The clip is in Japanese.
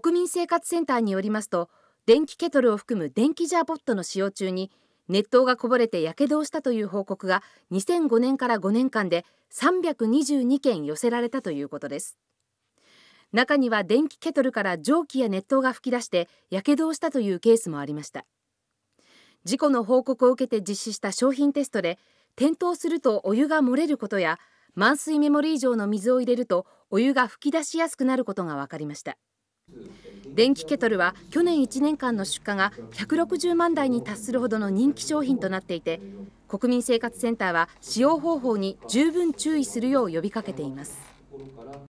国民生活センターによりますと電気ケトルを含む電気ジャーポットの使用中に熱湯がこぼれてやけどをしたという報告が2005年から5年間で322件寄せられたということです中には電気ケトルから蒸気や熱湯が噴き出してやけどをしたというケースもありました事故の報告を受けて実施した商品テストで転倒するとお湯が漏れることや満水メモリー上の水を入れるとお湯が噴き出しやすくなることが分かりました電気ケトルは去年1年間の出荷が160万台に達するほどの人気商品となっていて国民生活センターは使用方法に十分注意するよう呼びかけています。